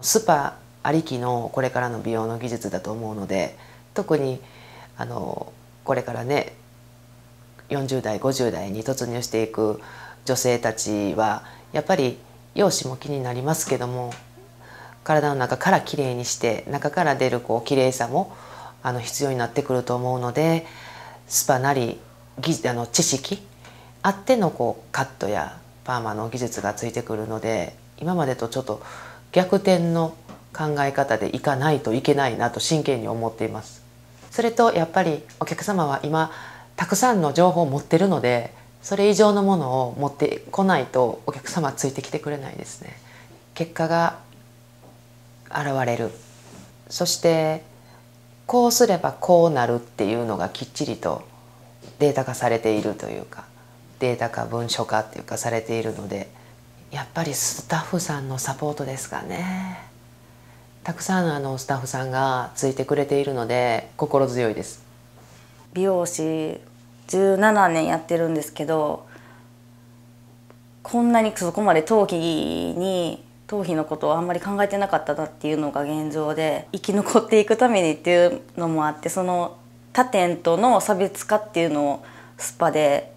スパありきのこれからの美容の技術だと思うので特にあのこれからね40代50代に突入していく女性たちはやっぱり容姿も気になりますけども体の中からきれいにして中から出るこう綺麗さもあの必要になってくると思うのでスパなり技あの知識あってのこうカットやパーマの技術がついてくるので今までとちょっと逆転の考え方でいかないといけないなと真剣に思っていますそれとやっぱりお客様は今たくさんの情報を持ってるのでそれ以上のものを持ってこないとお客様ついてきてくれないですね結果が現れるそしてこうすればこうなるっていうのがきっちりとデータ化されているというかデータ化文書化っていうかされているのでやっぱりスタッフさんのサポートですかねたくさんあのスタッフさんがついてくれているので心強いです美容師17年やってるんですけどこんなにそこまで頭皮に頭皮のことをあんまり考えてなかったなっていうのが現状で生き残っていくためにっていうのもあってその他店との差別化っていうのをスパで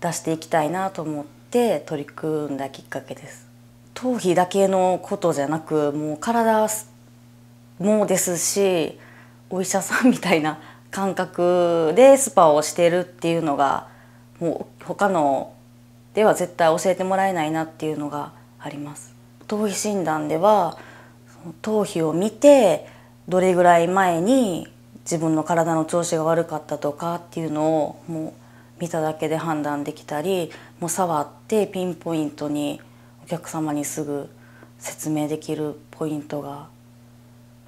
出していきたいなと思って。って取り組んだきっかけです頭皮だけのことじゃなくもう体もですしお医者さんみたいな感覚でスパをしてるっていうのがもう他のでは絶対教えてもらえないなっていうのがあります。頭皮診断では頭皮を見てどれぐらい前に自分の体の調子が悪かったとかっていうのをもう見ただけで判断できたりもう触ってピンポイントにお客様にすぐ説明できるポイントが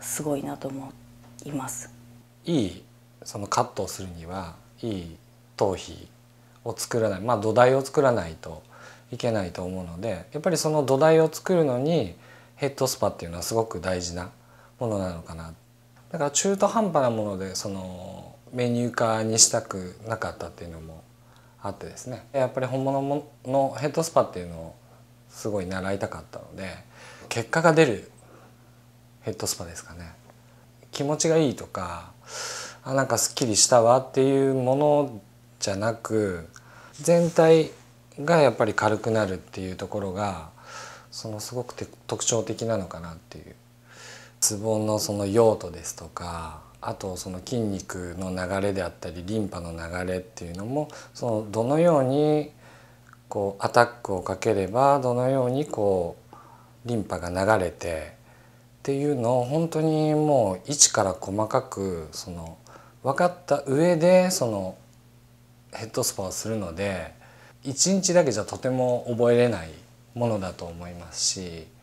すごいなと思います。いいそのカットをするにはいい頭皮を作らない、まあ、土台を作らないといけないと思うのでやっぱりその土台を作るのにヘッドスパっていうのはすごく大事なものなのかなだから中途半端なものでそのメニュー化にしたくなかったっていうのもあってですねやっぱり本物のヘッドスパっていうのをすごい習いたかったので結果が出るヘッドスパですかね気持ちがいいとかあなんかすっきりしたわっていうものじゃなく全体がやっぱり軽くなるっていうところがそのすごく特徴的なのかなっていう。ツボのその用途ですとかあとその筋肉の流れであったりリンパの流れっていうのもそのどのようにこうアタックをかければどのようにこうリンパが流れてっていうのを本当にもう一から細かくその分かった上でそのヘッドスパをするので1日だけじゃとても覚えれないものだと思いますし。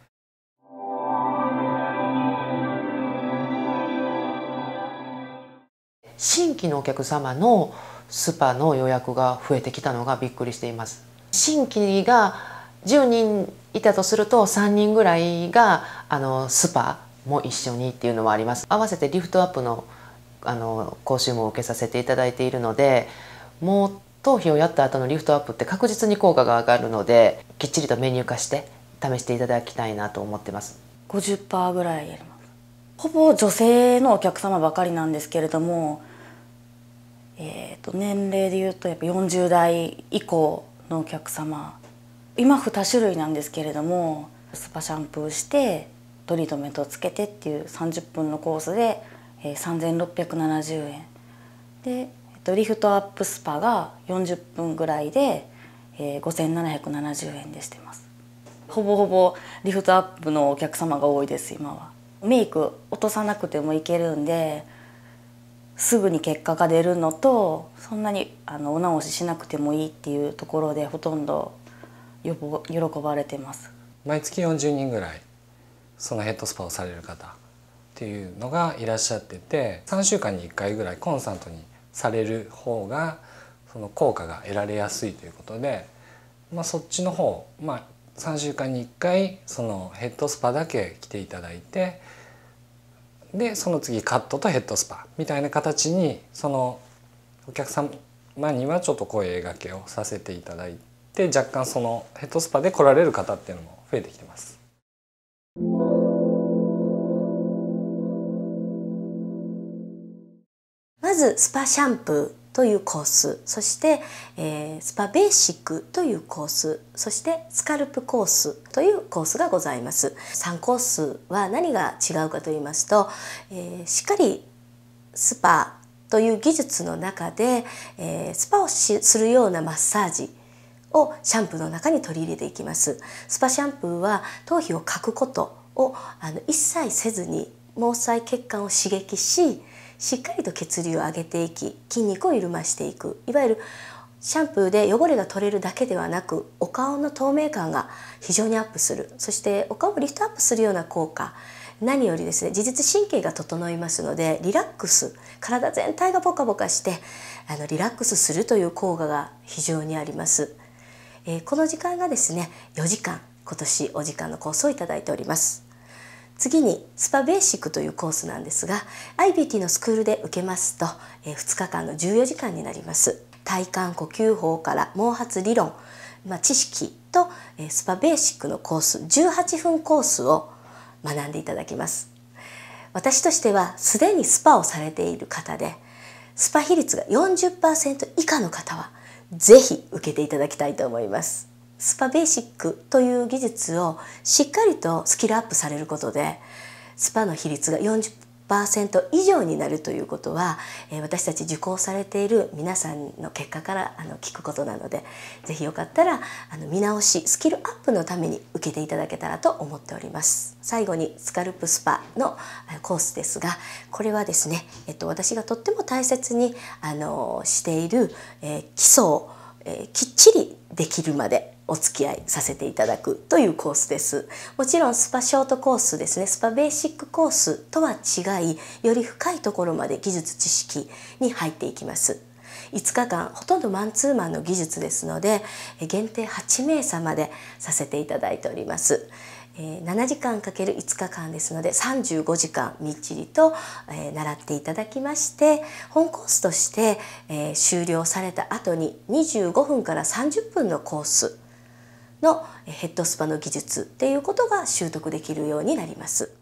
新規のお客様のスパの予約が増えてきたのがびっくりしています新規が10人いたとすると3人ぐらいがあのスパも一緒にっていうのはあります合わせてリフトアップのあの講習も受けさせていただいているのでもう頭皮をやった後のリフトアップって確実に効果が上がるのできっちりとメニュー化して試していただきたいなと思ってます50%ぐらいやりますほぼ女性のお客様ばかりなんですけれども、えー、と年齢でいうとやっぱ40代以降のお客様今2種類なんですけれどもスパシャンプーしてトリートメントをつけてっていう30分のコースで、えー、3670円で、えー、とリフトアップスパが40分ぐらいで、えー、5770円でしてます。ほぼほぼリフトアップのお客様が多いです今は。メイク落とさなくてもいけるんですぐに結果が出るのとそんなにあのお直ししなくてもいいっていうところでほとんど喜ばれてます毎月40人ぐらいそのヘッドスパをされる方っていうのがいらっしゃってて3週間に1回ぐらいコンサートにされる方がその効果が得られやすいということで、まあ、そっちの方、まあ、3週間に1回そのヘッドスパだけ来ていただいてでその次カットとヘッドスパみたいな形にそのお客様にはちょっと声がけをさせていただいて若干そのヘッドスパで来られる方っていうのも増えてきてます。まずスパシャンプーというコースそして、えー、スパベーシックというコースそしてスカルプコースというコースがございます3コースは何が違うかと言いますと、えー、しっかりスパという技術の中で、えー、スパをしするようなマッサージをシャンプーの中に取り入れていきますスパシャンプーは頭皮をかくことをあの一切せずに毛細血管を刺激ししっかりと血流を上げていき筋肉を緩ましていくいわゆるシャンプーで汚れが取れるだけではなくお顔の透明感が非常にアップするそしてお顔をリフトアップするような効果何よりですね自律神経が整いますのでリラックス体全体がポカポカしてあのリラックスするという効果が非常にあります、えー、この時間がですね4時間今年お時間のコースをいただいております次にスパベーシックというコースなんですが IBT のスクールで受けますと、え2日間の14時間になります体幹呼吸法から毛髪理論、まあ、知識と、スパベーシックのコース18分コースを学んでいただきます私としてはすでにスパをされている方でスパ比率が40%以下の方はぜひ受けていただきたいと思います。スパベーシックという技術をしっかりとスキルアップされることでスパの比率が40%以上になるということは私たち受講されている皆さんの結果から聞くことなのでぜひよかったら見直しスキルアップのために受けていただけたらと思っております最後にスカルプスパのコースですがこれはですね、えっと、私がとっても大切にあのしている、えー、基礎を、えー、きっちりできるまでお付き合いさせていただくというコースですもちろんスパショートコースですねスパベーシックコースとは違いより深いところまで技術知識に入っていきます5日間ほとんどマンツーマンの技術ですので限定8名様でさせていただいております7時間かける5日間ですので35時間みっちりと習っていただきまして本コースとして終了された後に25分から30分のコースのヘッドスパの技術っていうことが習得できるようになります。